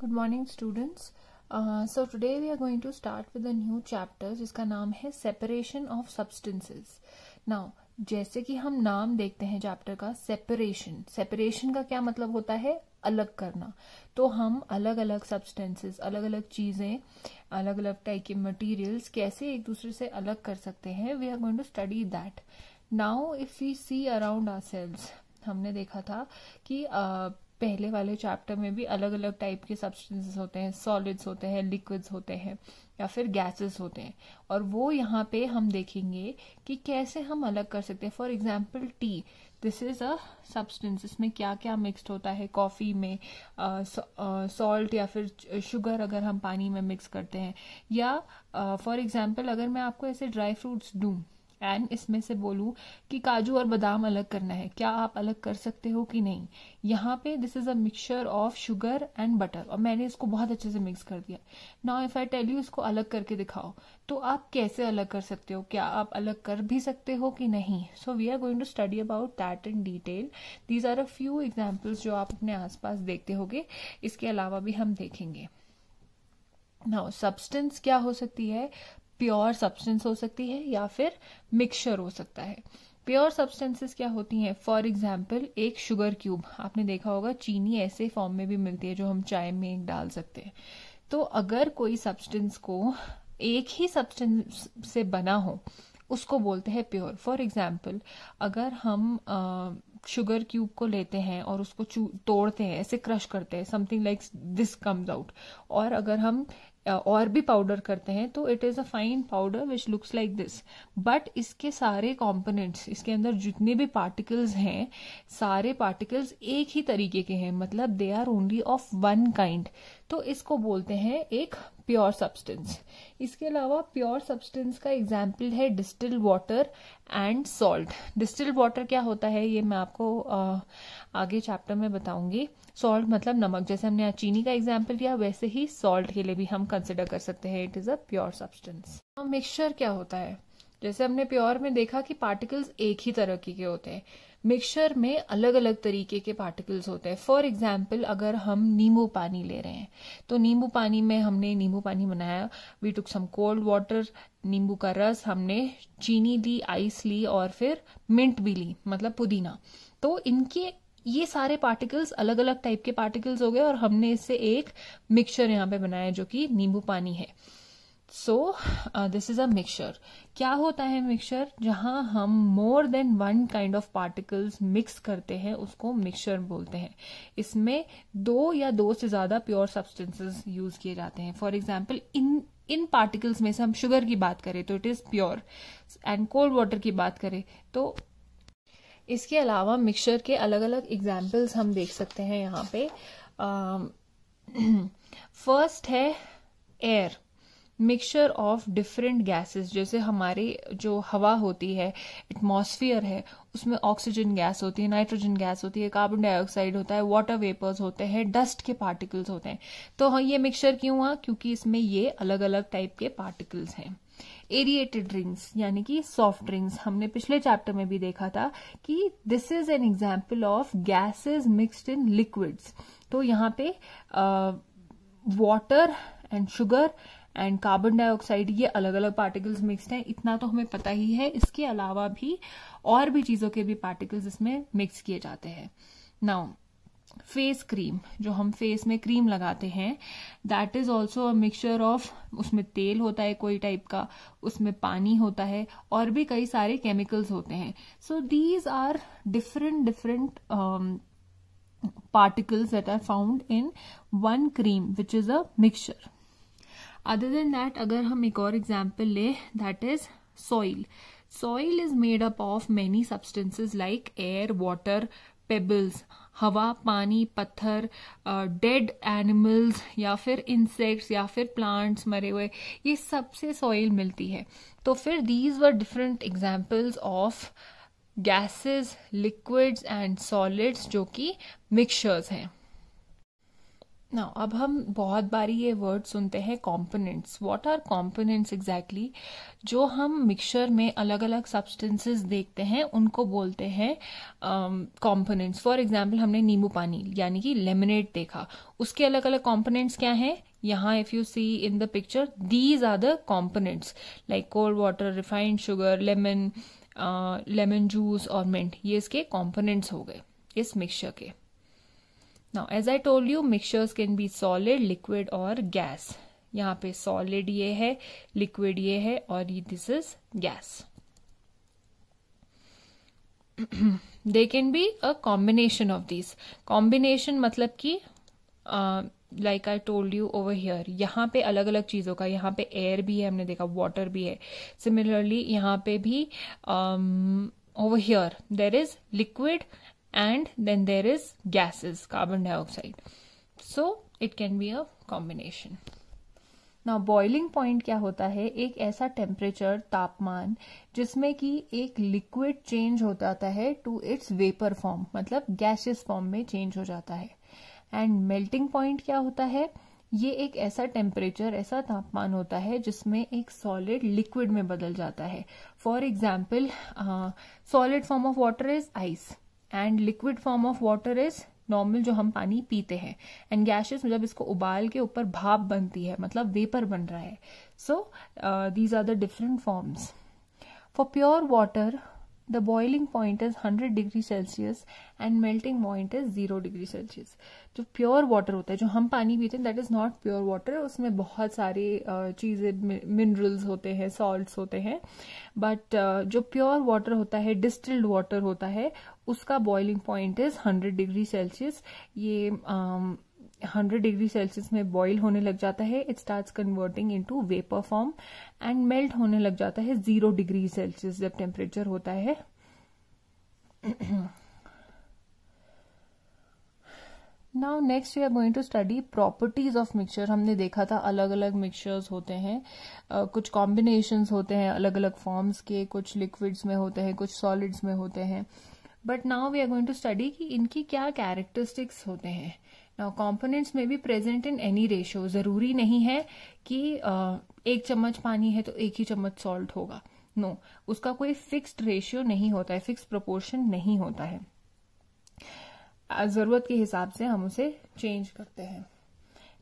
Good morning students so today we are going to start with a new chapter जिसका नाम है separation of substances now जैसे कि हम नाम देखते हैं चैप्टर का सेपरेशन सेपरेशन का क्या मतलब होता है अलग करना तो हम अलग अलग सब्सटेंसेस अलग अलग चीज़ें अलग अलग टाइप के मटेरियल्स कैसे एक दूसरे से अलग कर सकते हैं we are going to study that now if we see around our हमने देखा था कि uh, पहले वाले चैप्टर में भी अलग अलग टाइप के सब्सटेंसेस होते हैं सॉलिड्स होते हैं लिक्विड्स होते हैं या फिर गैसेस होते हैं और वो यहाँ पे हम देखेंगे कि कैसे हम अलग कर सकते हैं for example T this is a substance इसमें क्या क्या मिक्सड होता है कॉफ़ी में सॉल्ट या फिर शुगर अगर हम पानी में मिक्स करते हैं या फॉर uh, एग्जाम्पल अगर मैं आपको ऐसे ड्राई फ्रूट्स दूँ एंड इसमें से बोलूं कि काजू और बादाम अलग करना है क्या आप अलग कर सकते हो कि नहीं यहाँ पे this is a mixture of sugar and butter और मैंने इसको बहुत अच्छे से मिक्स कर दिया now if I tell you इसको अलग करके दिखाओ तो आप कैसे अलग कर सकते हो क्या आप अलग कर भी सकते हो कि नहीं so we are going to study about that in detail these are a few examples जो आप अपने आसपास देखते होगे इसके अलावा भी हम देखेंगे नाउ सब्सटेंस क्या हो सकती है प्योर सब्सटेंस हो सकती है या फिर मिक्सचर हो सकता है प्योर सब्सटेंसेस क्या होती हैं फॉर एग्जाम्पल एक शुगर क्यूब आपने देखा होगा चीनी ऐसे फॉर्म में भी मिलती है जो हम चाय में डाल सकते हैं तो अगर कोई सब्सटेंस को एक ही सब्सटेंस से बना हो उसको बोलते हैं प्योर फॉर एग्जाम्पल अगर हम शुगर क्यूब को लेते हैं और उसको तोड़ते हैं ऐसे क्रश करते हैं something like this comes out और अगर हम और भी पाउडर करते हैं तो it is a fine powder which looks like this but इसके सारे कॉम्पोनेंट्स इसके अंदर जितने भी पार्टिकल्स हैं सारे पार्टिकल्स एक ही तरीके के हैं मतलब they are only of one kind तो इसको बोलते हैं एक प्योर सब्सटेंस इसके अलावा प्योर सब्सटेंस का एग्जाम्पल है distil water and salt distil water क्या होता है ये मैं आपको आ, आगे चैप्टर में बताऊंगी सॉल्ट मतलब नमक जैसे हमने चीनी का एग्जाम्पल लिया वैसे ही सॉल्ट के लिए भी हम कंसिडर कर सकते हैं it is a pure substance mixture क्या होता है जैसे हमने प्योर में देखा कि पार्टिकल्स एक ही तरह के होते हैं मिक्सचर में अलग अलग तरीके के पार्टिकल्स होते हैं फॉर एग्जाम्पल अगर हम नींबू पानी ले रहे हैं तो नींबू पानी में हमने नींबू पानी बनाया we took some cold water नींबू का रस हमने चीनी ली आइस ली और फिर मिंट भी ली मतलब पुदीना तो इनके ये सारे पार्टिकल्स अलग अलग टाइप के पार्टिकल्स हो गए और हमने इससे एक मिक्सचर यहाँ पे बनाया जो कि नींबू पानी है so this is a mixture क्या होता है मिक्सचर जहां हम more than one kind of particles mix करते हैं उसको मिक्सचर बोलते हैं इसमें दो या दो से ज्यादा प्योर सब्सटेंसेस यूज किए जाते हैं for example in in particles में से हम शुगर की बात करें तो it is pure and cold water की बात करें तो इसके अलावा मिक्सचर के अलग अलग एग्जाम्पल्स हम देख सकते हैं यहाँ पे फर्स्ट um, uh, है air mixture of different gases जैसे हमारे जो हवा होती है एटमॉस्फेयर है उसमें ऑक्सीजन गैस होती है नाइट्रोजन गैस होती है कार्बन डाइऑक्साइड होता है वाटर वेपर्स होते हैं डस्ट के पार्टिकल्स होते हैं तो हाँ, ये मिक्सचर क्यों हुआ क्योंकि इसमें ये अलग अलग टाइप के पार्टिकल्स हैं एरिएटेड ड्रिंक्स यानी कि सॉफ्ट ड्रिंक्स हमने पिछले चैप्टर में भी देखा था कि this is an example of gases mixed in liquids तो यहाँ पे water and sugar and carbon dioxide ये अलग अलग पार्टिकल्स मिक्सड हैं इतना तो हमें पता ही है इसके अलावा भी और भी चीज़ों के भी पार्टिकल्स इसमें मिक्स किए जाते हैं नाउ फेस क्रीम जो हम फेस में क्रीम लगाते हैं that is also a mixture of उसमें तेल होता है कोई टाइप का उसमें पानी होता है और भी कई सारे केमिकल्स होते हैं so these are different different particles that are found in one cream which is a mixture other than that अगर हम एक और एग्जाम्पल लें that is soil soil is made up of many substances like air water pebbles हवा पानी पत्थर dead animals या फिर इंसेक्ट्स या फिर प्लांट्स मरे हुए ये सबसे सॉइल मिलती है तो फिर these were different examples of gases liquids and solids जो कि मिक्सचर्स हैं नाउ अब हम बहुत बारी ये वर्ड सुनते हैं components what are components exactly जो हम मिक्सचर में अलग अलग सब्सटेंसेस देखते हैं उनको बोलते हैं कॉम्पोनेंट्स फॉर एग्जांपल हमने नींबू पानी यानी कि लेमनेट देखा उसके अलग अलग कॉम्पोनेंट्स क्या हैं यहाँ if you see in the picture these are the components like cold water refined sugar lemon lemon juice और मिंट ये इसके कॉम्पोनेंट्स हो गए इस मिक्सचर के now as I told you mixtures can be solid liquid और gas यहाँ पे सॉलिड ये है लिक्विड ये है और ये this is gas they can be a combination of this combination मतलब कि like I told you over here यहाँ पे अलग अलग चीज़ों का यहाँ पे एयर भी है हमने देखा वाटर भी है सिमिलरली यहाँ पे भी over here there is liquid and then there is gases, carbon dioxide. So it can be a combination. ना बॉइलिंग पॉइंट क्या होता है एक ऐसा टेम्परेचर तापमान जिसमें कि एक लिक्विड चेंज हो जाता है टू इट्स वेपर फॉर्म मतलब गैसेस फॉर्म में चेंज हो जाता है एंड मेल्टिंग पॉइंट क्या होता है ये एक ऐसा टेम्परेचर ऐसा तापमान होता है जिसमें एक सॉलिड लिक्विड में बदल जाता है for example solid form of water is ice and liquid form of water is normal जो हम पानी पीते हैं एंड गैसेस जब इसको उबाल के ऊपर भाप बनती है मतलब वेपर बन रहा है so these are the different forms for pure water the boiling point is 100 degree Celsius and melting point is zero degree Celsius जो प्योर वाटर होता है जो हम पानी पीते हैं that is not pure water उसमें बहुत सारे चीज़ें मिनरल्स होते हैं सॉल्ट होते हैं बट जो प्योर वाटर होता है डिस्टिल्ड वाटर होता है उसका boiling point is 100 degree Celsius ये um, 100 डिग्री सेल्सियस में बॉईल होने लग जाता है it start converting into vapour form and melt होने लग जाता है जीरो डिग्री सेल्सियस जब टेम्परेचर होता है now next we are going to study properties of mixture हमने देखा था अलग अलग मिक्सचर्स होते हैं कुछ कॉम्बिनेशन होते हैं अलग अलग फॉर्म्स के कुछ लिक्विड्स में होते हैं कुछ सॉलिड्स में होते हैं but now we are going to study कि इनकी क्या कैरेक्टरिस्टिक्स होते हैं नाउ कंपोनेंट्स में भी प्रेजेंट इन एनी रेशियो ज़रूरी नहीं है कि एक चम्मच पानी है तो एक ही चम्मच सॉल्ट होगा नो no, उसका कोई फिक्स्ड रेशियो नहीं होता है फिक्स प्रोपोर्शन नहीं होता है ज़रूरत के हिसाब से हम उसे चेंज करते हैं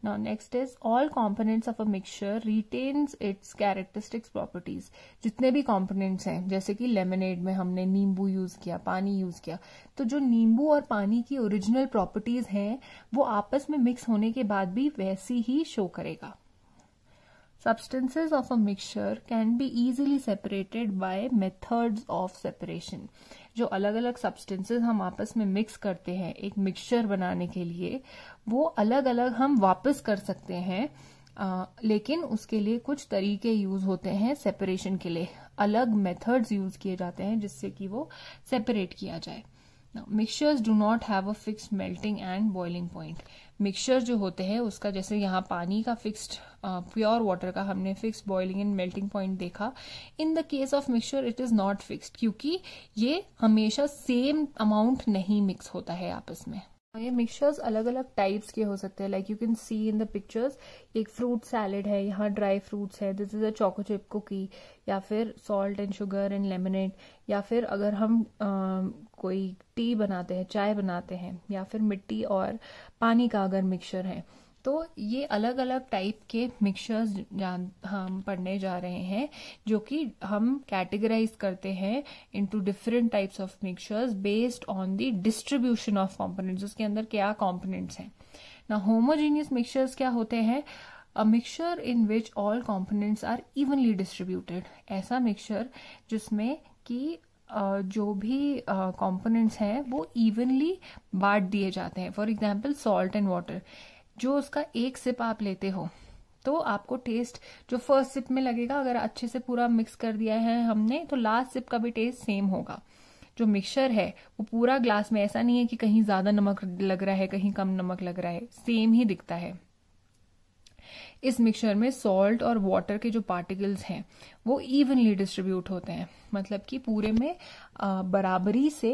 Now next is all components of a mixture retains its characteristics properties. jitne bhi components hain jaise ki lemonade mein humne neembu use kiya pani use kiya to jo neembu aur pani ki original properties hain wo aapas mein mix hone ke baad bhi waisi hi show karega substances of a mixture can be easily separated by methods of separation जो अलग अलग substances हम आपस में mix करते हैं एक mixture बनाने के लिए वो अलग अलग हम वापस कर सकते हैं आ, लेकिन उसके लिए कुछ तरीके यूज होते हैं सेपरेशन के लिए अलग मेथड्स यूज किए जाते हैं जिससे कि वो सेपरेट किया जाए mixtures do not have a fix melting and boiling point mixture जो होते हैं उसका जैसे यहाँ पानी का फिक्स्ड प्योर वाटर का हमने fix boiling and melting point देखा in the case of mixture it is not fixed क्योंकि ये हमेशा सेम अमाउंट नहीं मिक्स होता है आपस में ये मिक्सचर्स अलग अलग टाइप्स के हो सकते हैं like you can see in the pictures एक फ्रूट सैलेड है यहाँ ड्राई फ्रूट्स है this is a choco chip cookie या फिर salt and sugar and lemonade या फिर अगर हम आ, कोई टी बनाते हैं चाय बनाते हैं या फिर मिट्टी और पानी का अगर मिक्सचर है तो ये अलग अलग टाइप के मिक्सचर्स जान हम पढ़ने जा रहे हैं जो कि हम कैटेगराइज करते हैं into different types of mixtures based on the distribution of components उसके अंदर क्या कॉम्पोनेंट्स हैं ना होमोजीनियस मिक्सचर्स क्या होते हैं a mixture in which all components are evenly distributed ऐसा मिक्सचर जिसमें कि Uh, जो भी कंपोनेंट्स uh, हैं वो इवनली बांट दिए जाते हैं for example salt and water जो उसका एक सिप आप लेते हो तो आपको टेस्ट जो फर्स्ट सिप में लगेगा अगर अच्छे से पूरा मिक्स कर दिया है हमने तो लास्ट सिप का भी टेस्ट सेम होगा जो मिक्सचर है वो पूरा ग्लास में ऐसा नहीं है कि कहीं ज़्यादा नमक लग रहा है कहीं कम नमक लग रहा है सेम ही दिखता है इस मिक्सचर में सॉल्ट और वाटर के जो पार्टिकल्स हैं वो इवनली डिस्ट्रीब्यूट होते हैं मतलब कि पूरे में बराबरी से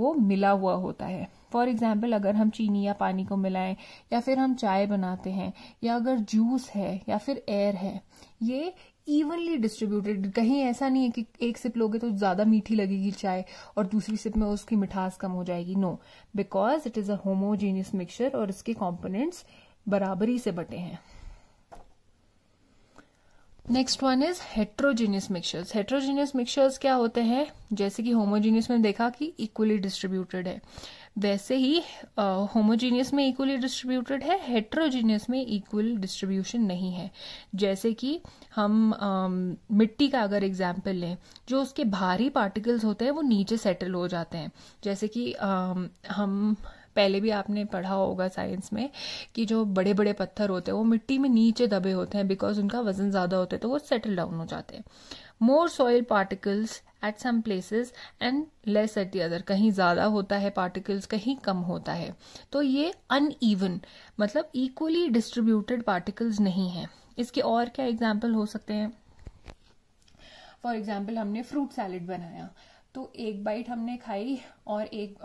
वो मिला हुआ होता है फॉर एग्जाम्पल अगर हम चीनी या पानी को मिलाएं या फिर हम चाय बनाते हैं या अगर जूस है या फिर एयर है ये इवनली डिस्ट्रीब्यूटेड कहीं ऐसा नहीं है कि एक सिप लोगे तो ज्यादा मीठी लगेगी चाय और दूसरी सिप में उसकी मिठास कम हो जाएगी no because it is a homogeneous mixture और इसके कॉम्पोनेंट्स बराबरी से बटे हैं next one is heterogeneous mixtures heterogeneous mixtures क्या होते हैं जैसे कि होमोजीनियस में देखा कि इक्वली डिस्ट्रीब्यूटेड है वैसे ही होमोजीनियस uh, में इक्वली डिस्ट्रीब्यूटेड है हेट्रोजीनियस में इक्वल डिस्ट्रीब्यूशन नहीं है जैसे कि हम uh, मिट्टी का अगर एग्जाम्पल लें जो उसके भारी पार्टिकल्स होते हैं वो नीचे सेटल हो जाते हैं जैसे कि uh, हम पहले भी आपने पढ़ा होगा साइंस में कि जो बड़े बड़े पत्थर होते हैं वो मिट्टी में नीचे दबे होते हैं बिकॉज उनका वजन ज़्यादा होता है तो वो सेटल डाउन हो जाते हैं more soil particles at some places and less at the other कहीं ज़्यादा होता है पार्टिकल्स कहीं कम होता है तो ये ईवन मतलब इक्वली डिस्ट्रीब्यूटेड पार्टिकल्स नहीं है इसके और क्या एग्जाम्पल हो सकते हैं फॉर एग्जाम्पल हमने फ्रूट सैलड बनाया तो एक बाइट हमने खाई और एक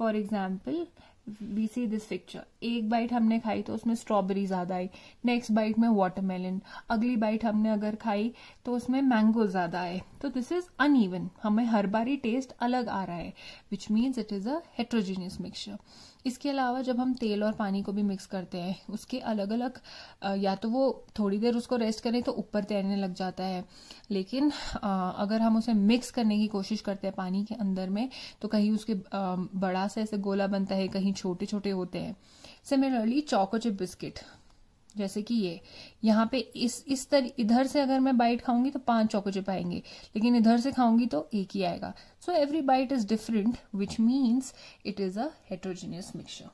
for example we see this picture एक बाइट हमने खाई तो उसमें स्ट्रॉबेरी ज्यादा आई नेक्स्ट बाइट में वाटरमेलन अगली बाइट हमने अगर खाई तो उसमें मैंगो ज्यादा आए तो दिस इज अनइवन हमें हर बार ही टेस्ट अलग आ रहा है which means it is a heterogeneous mixture इसके अलावा जब हम तेल और पानी को भी मिक्स करते हैं उसके अलग अलग या तो वो थोड़ी देर उसको रेस्ट करें तो ऊपर तैरने लग जाता है लेकिन अगर हम उसे मिक्स करने की कोशिश करते हैं पानी के अंदर में तो कहीं उसके बड़ा सा ऐसे गोला बनता है कहीं छोटे छोटे होते हैं सिमिलरली चॉको चिप बिस्किट जैसे कि ये यहाँ पे इस इस तरह इधर से अगर मैं बाइट खाऊंगी तो पांच चौकोचिप आएंगे लेकिन इधर से खाऊंगी तो एक ही आएगा so every bite is different which means it is a heterogeneous mixture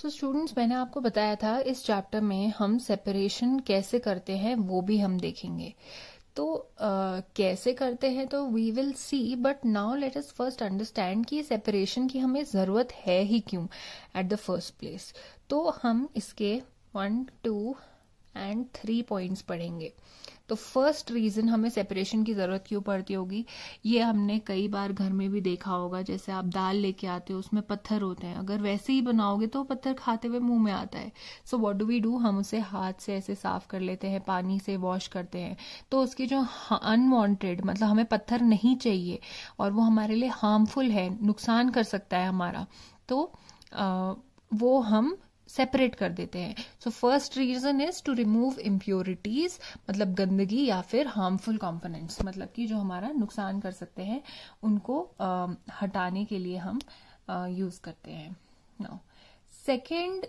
so students मैंने आपको बताया था इस चैप्टर में हम सेपरेशन कैसे करते हैं वो भी हम देखेंगे तो uh, कैसे करते हैं तो we will see but now let us first understand कि सेपरेशन की हमें ज़रूरत है ही क्यों एट द फर्स्ट प्लेस तो हम इसके one two and three points पढ़ेंगे तो फर्स्ट रीज़न हमें सेपरेशन की ज़रूरत क्यों पड़ती होगी ये हमने कई बार घर में भी देखा होगा जैसे आप दाल लेके आते हो उसमें पत्थर होते हैं अगर वैसे ही बनाओगे तो पत्थर खाते हुए मुंह में आता है so what do we do हम उसे हाथ से ऐसे साफ कर लेते हैं पानी से वॉश करते हैं तो उसके जो अनवॉन्टेड मतलब हमें पत्थर नहीं चाहिए और वो हमारे लिए हार्मफुल है नुकसान कर सकता है हमारा तो आ, वो हम सेपरेट कर देते हैं so first reason is to remove impurities मतलब गंदगी या फिर हार्मफुल कॉम्पोनेंट्स मतलब कि जो हमारा नुकसान कर सकते हैं उनको uh, हटाने के लिए हम यूज करते हैं नाउ सेकेंड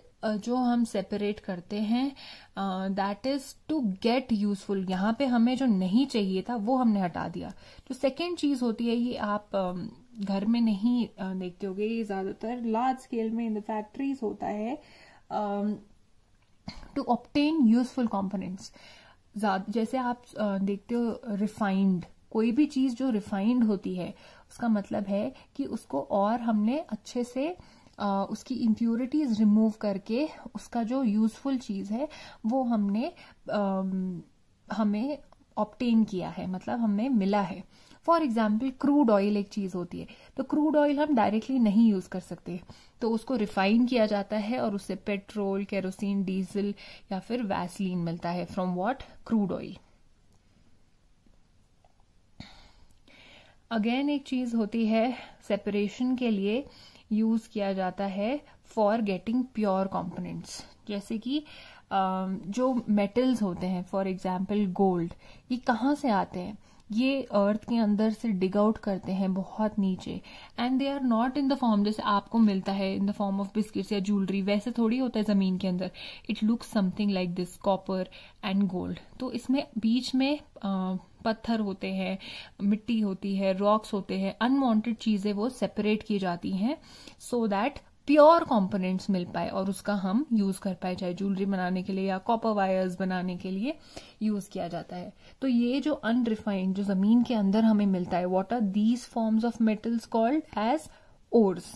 जो हम सेपरेट करते हैं that is to get useful यहाँ पे हमें जो नहीं चाहिए था वो हमने हटा दिया जो सेकेंड चीज होती है ये आप uh, घर में नहीं देखते होगे ये ज्यादातर लार्ज स्केल में इन द फैक्ट्रीज होता है um, to obtain useful components जैसे आप देखते हो refined कोई भी चीज जो रिफाइंड होती है उसका मतलब है कि उसको और हमने अच्छे से आ, उसकी इम्प्योरिटीज रिमूव करके उसका जो यूजफुल चीज है वो हमने आ, हमें ऑप्टेन किया है मतलब हमें मिला है फॉर एग्जाम्पल क्रूड ऑयल एक चीज होती है तो क्रूड ऑयल हम डायरेक्टली नहीं यूज कर सकते तो उसको रिफाइन किया जाता है और उससे पेट्रोल केरोसिन डीजल या फिर वैसलीन मिलता है from what crude oil again एक चीज होती है सेपरेशन के लिए यूज किया जाता है फॉर गेटिंग प्योर कॉम्पोनेंट्स जैसे कि जो मेटल्स होते हैं फॉर एग्जाम्पल गोल्ड ये कहाँ से आते हैं ये अर्थ के अंदर से डिग आउट करते हैं बहुत नीचे and they are not in the form जैसे आपको मिलता है in the form of biscuits या ज्वेलरी वैसे थोड़ी होता है ज़मीन के अंदर it looks something like this copper and gold तो इसमें बीच में पत्थर होते हैं मिट्टी होती है रॉक्स होते हैं अनवांटेड चीज़ें वो सेपरेट की जाती हैं सो दैट प्योर कंपोनेंट्स मिल पाए और उसका हम यूज कर पाए चाहे ज्वेलरी बनाने के लिए या कॉपर वायर्स बनाने के लिए यूज किया जाता है तो ये जो अनरिफाइंड जो जमीन के अंदर हमें मिलता है what are these forms of metals called as ores